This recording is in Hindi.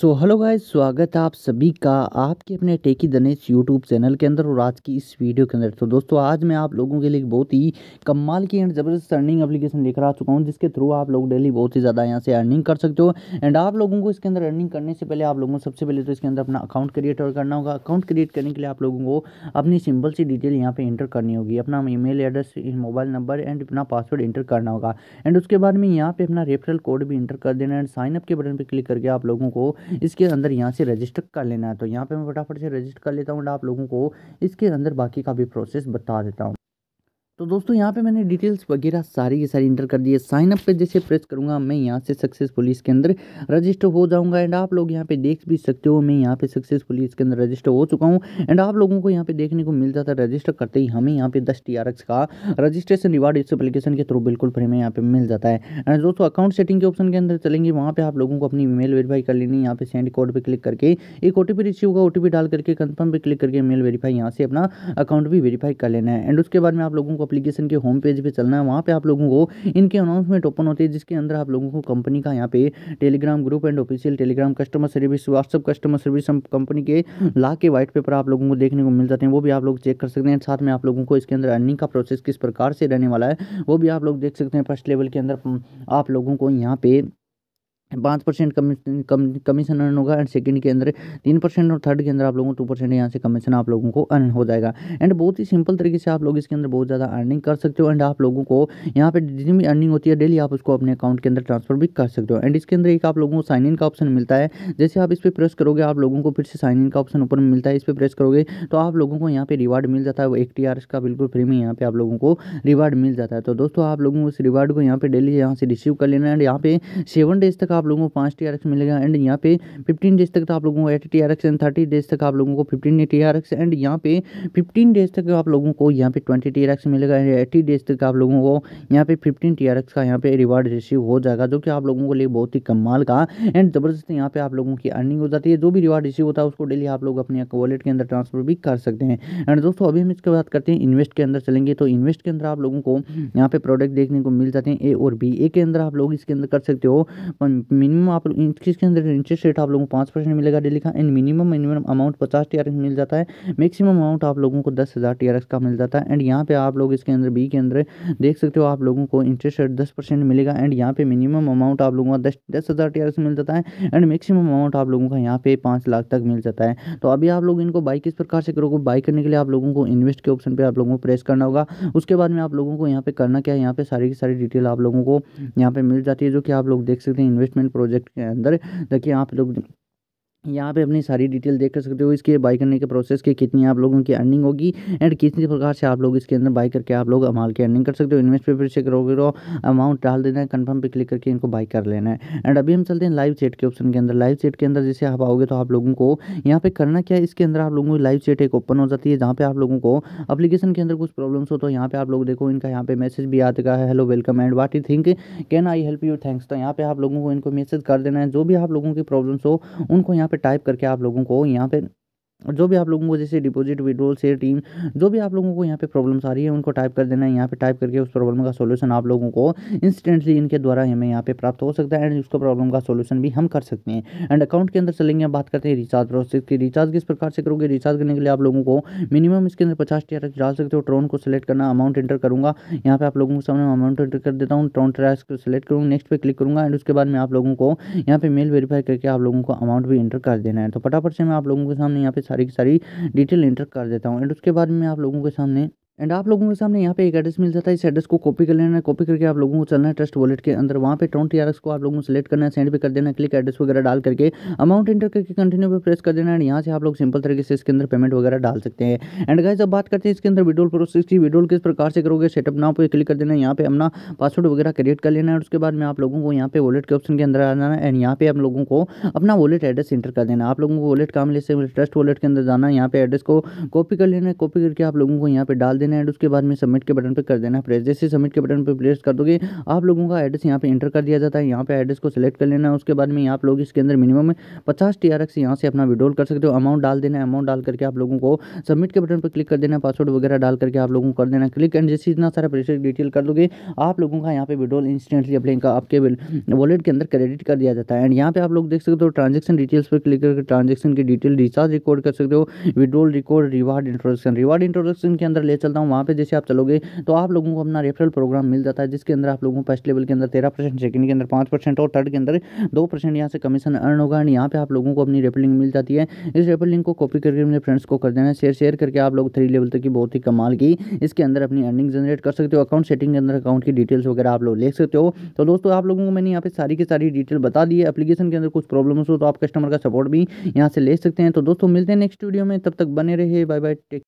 सो हेलो गाइस स्वागत है आप सभी का आपके अपने टेकी दनेश यूट्यूब चैनल के अंदर और आज की इस वीडियो के अंदर तो दोस्तों आज मैं आप लोगों के लिए बहुत ही कमाल की एंड ज़बरदस्त अर्निंग एप्लीकेशन लेकर आ चुका हूँ जिसके थ्रू आप लोग डेली बहुत ही ज़्यादा यहाँ से अर्निंग कर सकते हो एंड आप लोगों को इसके अंदर अर्निंग करने से पहले आप लोगों को सबसे पहले तो इसके अंदर अपना अकाउंट क्रिएट और करना होगा अकाउंट क्रिएट करने के लिए आप लोगों को अपनी सिंपल सी डिटेल यहाँ पर इंटर करनी होगी अपना email address mobile number and अपना पासवर्ड इंटर करना होगा एंड उसके बाद में यहाँ पर अपना रेफरल कोड भी इंटर कर देना एंड साइनअप के बटन पर क्लिक करके आप लोगों को इसके अंदर यहाँ से रजिस्टर कर लेना है तो यहाँ पर मैं फटाफट से रजिस्टर कर लेता हूँ आप लोगों को इसके अंदर बाकी का भी प्रोसेस बता देता हूँ तो दोस्तों यहाँ पे मैंने डिटेल्स वगैरह सारी की सारी इंटर कर दी है साइन अप पे जैसे प्रेस करूँगा मैं यहाँ से सक्सेसफुली इसके अंदर रजिस्टर हो जाऊँगा एंड आप लोग यहाँ पे देख भी सकते हो मैं यहाँ पे सक्सेसफुली इसके अंदर रजिस्टर हो चुका हूँ एंड आप लोगों को यहाँ पे देखने को मिल जाता है रजिस्टर करते ही हमें यहाँ पे दस टी का रजिस्ट्रेशन रिवार्ड इस अपलीकेशन के थ्रू बिल्कुल फ्री में यहाँ पे मिल जाता है एंड दोस्तों अकाउंट सेटिंग के ऑप्शन के अंदर चलेंगे वहाँ पर आप लोगों को अपनी ईमेल वेरीफाई कर लेनी है यहाँ पे सेंड कोड पर क्लिक करके एक ओ रिसीव होगा ओ डाल करके कन्फर्म पर क्लिक करके मेल वेरीफाई यहाँ से अपना अकाउंट भी वेरीफाई कर लेना है एंड उसके बाद में आप लोगों को एप्लीकेशन के होम पेज पर चलना है वहाँ पर आप लोगों को इनके अनाउंसमेंट ओपन होते हैं जिसके अंदर आप लोगों को कंपनी का यहाँ पे Telegram group and official Telegram customer service WhatsApp customer service company के ला के वाइट पेपर आप लोगों को देखने को मिल जाते हैं वो भी आप लोग चेक कर सकते हैं साथ में आप लोगों को इसके अंदर अर्निंग का प्रोसेस किस प्रकार से रहने वाला है वो भी आप लोग देख सकते हैं फर्स्ट लेवल के अंदर आप लोगों को यहाँ पे पाँच परसेंट कमीशन कमीशन अर्न होगा एंड सेकंड के अंदर तीन परसेंट और थर्ड के अंदर आप लोगों को टू परसेंट यहाँ से कमीशन आप लोगों को अर्न हो जाएगा एंड बहुत ही सिंपल तरीके से आप लोग इसके अंदर बहुत ज़्यादा अर्निंग कर सकते हो एंड आप लोगों को यहाँ पे जितनी भी अर्निंग होती है डेली आप उसको अपने अकाउंट के अंदर ट्रांसफर भी कर सकते हो एंड इसके अंदर एक आप लोगों को साइन इन का ऑप्शन मिलता है जैसे आप इस पर प्रेस करोगे आप लोगों को फिर से साइन इन का ऑप्शन ऊपर मिलता है इस पर प्रेस करोगे तो आप लोगों को यहाँ पर रिवार्ड मिल जाता है वो एक टी का बिल्कुल फ्री में यहाँ पे आप लोगों को रिवार्ड मिल जाता है तो दोस्तों आप लोगों को इस रिवार्ड को यहाँ पर डेली यहाँ से रिसीव कर लेना एंड यहाँ पे सेवन डेज तक का आप लोगों को पाँच टी मिलेगा एंड यहाँ पे फिफ्टीन डेज तक तो आप लोगों को eight T and thirty days तक आप लोगों को फिफ्टीन टी एंड यहाँ पे फिफ्टीन डेज तक आप लोगों को यहाँ पे ट्वेंटी टी मिलेगा एंड एट्टी डेज तक आप लोगों को यहाँ पे फिफ्टीन टी का यहाँ पे रिवार्ड रिसीव हो जाएगा जो कि आप लोगों के लिए बहुत ही कमाल का एंड ज़बरदस्त यहाँ पे आप लोगों की अर्निंग हो जाती है जो भी रिवार्ड रिसीव होता है उसको डेली आप लोग अपने वॉलेट के अंदर ट्रांसफर भी कर सकते हैं एंड दोस्तों अभी हम इसके बात करते हैं इन्वेस्ट के अंदर चलेंगे तो इन्वेस्ट के अंदर आप लोगों को यहाँ पे प्रोडक्ट देखने को मिल जाते हैं ए और बी ए के अंदर आप लोग इसके अंदर कर सकते हो मिनिमम आप इसके अंदर इंटरेस्ट रेट आप लोगों को पाँच परसेंट मिलेगा डेली का एंड मिनिमम मिनिमम अमाउंट पचास टी मिल जाता है मैक्सिमम अमाउंट आप लोगों को दस हज़ार टी का मिल जाता है एंड यहाँ पे आप लोग इसके अंदर बी के अंदर देख सकते हो आप लोगों को इंटरेस्ट रेट दस परसेंट मिलेगा एंड यहाँ पे मिनिमम अमाउंट आप लोगों का दस दस हज़ार टी मिल जाता है एंड मैक्सिमम अमाउंट आप लोगों का यहाँ पे पाँच लाख तक मिल जाता है तो अभी आप लोग इनको बाई किस प्रकार से करोगे बाई करने के लिए आप लोगों को इन्वेस्ट के ऑप्शन पर आप लोगों को प्रेस करना होगा उसके बाद में आप लोगों को यहाँ पे करना क्या है यहाँ पे सारी की सारी डिटेल आप लोगों को यहाँ पे मिल जाती है जो कि आप लोग देख सकते हैं इन्वेस्ट डेवलपमेंट प्रोजेक्ट के अंदर देखिए आप लोग यहाँ पे अपनी सारी डिटेल देख कर सकते हो इसके बाई करने के प्रोसेस की कितनी आप लोगों की अर्निंग होगी एंड कितनी प्रकार से आप लोग इसके अंदर बाई करके आप लोग अमाल की अर्निंग कर सकते हो इन्वेस्ट पेपर से करोगे तो अमाउंट डाल देना है कन्फर्म पे क्लिक करके इनको बाई कर लेना है एंड अभी हम चलते हैं लाइव चेट के ऑप्शन के अंदर लाइव चेट के अंदर जैसे आप आओगे तो आप लोगों को यहाँ पे करना क्या है इसके अंदर आप लोगों को लाइव चेट एक ओपन हो जाती है जहाँ पे आप लोगों को अपलीकेशन के अंदर कुछ प्रॉब्लम्स हो तो यहाँ पे आप लोग देखो इनका यहाँ पे मैसेज भी आता है hello welcome and what you think can I help you thanks तो यहाँ पे आप लोगों को इनको मैसेज कर देना है जो भी आप लोगों की प्रॉब्लम्स हो उनको यहाँ पे पे टाइप करके आप लोगों को यहाँ पे जो भी आप लोगों को जैसे डिपॉजिट विड्रोल से टीम जो भी आप लोगों को यहाँ पे प्रॉब्लम्स आ रही है उनको टाइप कर देना है यहाँ पे टाइप करके उस प्रॉब्लम का सोल्यूशन आप लोगों को इंस्टेंटली इनके द्वारा हमें यहाँ पे प्राप्त हो सकता है एंड उसको प्रॉब्लम का सॉल्यूशन भी हम कर सकते हैं एंड अकाउंट के अंदर चलेंगे हम बात करते हैं रिचार्ज प्रोसेस की रिचार्ज किस प्रकार से करोगे रिचार्ज करने के लिए आप लोगों को मिनिमम इसके अंदर पचास टी डाल सकते हो ट्रोन को सिलेक्ट करना अमाउंट एंटर करूँगा यहाँ पे आप लोगों के सामने अमाउंट एंटर कर देता हूँ ट्रोन ट्रैक्स को सिलेक्ट करूँगा नेक्स्ट पे क्लिक करूँगा एंड उसके बाद में आप लोगों को यहाँ पे मेल वेरीफाई करके आप लोगों को अमाउंट भी एंटर कर देना है तो फटाफट से मैं आप लोगों के सामने यहाँ पे सारी की सारी डिटेल इंटर कर देता हूँ एंड उसके बाद में आप लोगों के सामने एंड आप लोगों के सामने यहाँ पे एक एड्रेस मिल जाता है इस एड्रेस को कॉपी कर लेना है कॉपी करके आप लोगों को चलना है ट्रस्ट वॉलेट के अंदर वहाँ पे टोंट टी को आप लोगों को सेलेक्ट करना है सेंड भी कर देना है क्लिक एड्रेस वगैरह डाल करके अमाउंट इंटर करके कंटिन्यू पे प्रेस कर देना है यहाँ से आप लोग सिंपल तरीके से इसके अंदर पेमेंट वगैरह डाल सकते हैं एंड गाइज अब बात करते हैं इसके अंदर विड्रोल प्रोसेस की विड्रोल किस प्रकार से करोगे सेटअप नाव पर क्लिक कर देना है यहाँ पे अपना पासवर्ड वगैरह क्रिएट कर लेना है उसके बाद में आप लोगों को यहाँ पे वॉलेट के ऑप्शन के अंदर आ जाना है एंड यहाँ पे आप लोगों को अपना वॉलेट एड्रेस इंटर कर देना है आप लोगों को वॉलेट काम ले ट्रस्ट वॉलेट के अंदर जाना है यहाँ पे एड्रेस को कॉपी कर लेना है कॉपी करके आप लोगों को यहाँ पे डाल देना देना एंड उसके बाद में सबमिट के बटन पर कर देना प्रेस जैसे सबमिट के बटन पर प्रेस कर दोगे आप लोगों का एड्रेस यहाँ पर इंटर कर दिया जाता है यहाँ पर एड्रेस को सिलेक्ट कर लेना उसके बाद में आप लोग इसके अंदर मिनिमम पचास टी आर एक्स यहाँ से अपना विड्रोल कर सकते हो अमाउंट डाल देना अमाउंट डाल करके आप लोगों को सबमिट के बटन पर क्लिक कर देना पासवर्ड वगैरह डाल करके आप लोगों को कर देना क्लिक एंड जैसे इतना सारा प्रेस डिटेल कर दोगे आप लोगों का यहाँ पे विड्रोल इंस्टेंटली अपने का आपके वॉलेट के अंदर क्रेडिट कर दिया जाता है एंड यहाँ पे आप लोग देख सकते हो ट्रांजेक्शन डिटेल्स पर क्लिक करके ट्रांजेक्शन की डिटेल रिचार्ज रिकॉर्ड कर सकते हो withdrawal record reward introduction reward introduction के अंदर ले चलता बोलता हूँ वहाँ पर जैसे आप चलोगे तो आप लोगों को अपना रेफरल प्रोग्राम मिल जाता है जिसके अंदर आप लोगों को फर्स्ट लेवल के अंदर तेरह परसेंट सेकंड के अंदर पाँच परसेंट और थर्ड के अंदर दो परसेंट यहाँ से कमीशन अर्न होगा एंड यहाँ पे आप लोगों को अपनी रेफर लिंक मिल जाती है इस रेफर लिंक को कॉपी करके अपने फ्रेंड्स को कर देना शेयर शेयर करके आप लोग थ्री लेवल तक की बहुत ही कमाल की इसके अंदर अपनी अर्निंग जनरेट कर सकते हो अकाउंट सेटिंग के अंदर अकाउंट की डिटेल्स वगैरह आप लोग ले सकते हो तो दोस्तों आप लोगों को मैंने यहाँ पे सारी की सारी डिटेल बता दी है अपलीकेशन के अंदर कुछ प्रॉब्लम हो तो आप कस्टमर का सपोर्ट भी यहाँ से ले सकते हैं तो दोस्तों मिलते हैं नेक्स्ट वीडियो में तब तक बने रहे बाय बाय टेक